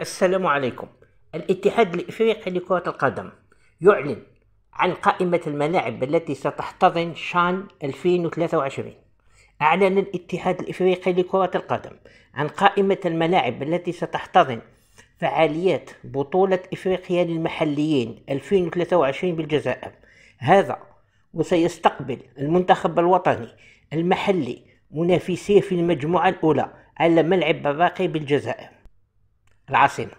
السلام عليكم الاتحاد الافريقي لكرة القدم يعلن عن قائمة الملاعب التي ستحتضن شان 2023 أعلن الاتحاد الإفريقي لكرة القدم عن قائمة الملاعب التي ستحتضن فعاليات بطولة إفريقيا للمحليين 2023 بالجزائر هذا وسيستقبل المنتخب الوطني المحلي منافسيه في المجموعة الأولى على ملعب براقي بالجزائر العاصمة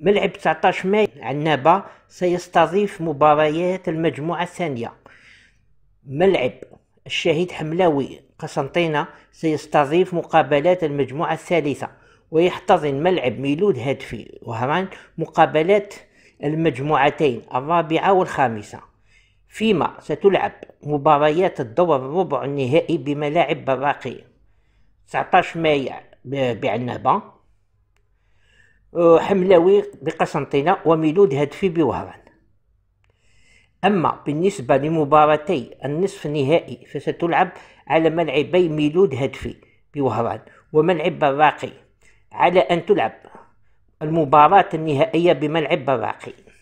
ملعب 19 ماي عنابة سيستضيف مباريات المجموعة الثانية ملعب الشهيد حملاوي قسنطينة سيستضيف مقابلات المجموعة الثالثة ويحتضن ملعب ميلود هدفي وهران مقابلات المجموعتين الرابعة والخامسة فيما ستلعب مباريات الدور الربع النهائي بملاعب براقي 19 ماي بعنابة حملاوي بقسنطينة وميلود هدفي بوهران أما بالنسبة لمباراتي النصف النهائي فستلعب على ملعبي ميلود هدفي بوهران وملعب براقي على أن تلعب المباراة النهائية بملعب براقي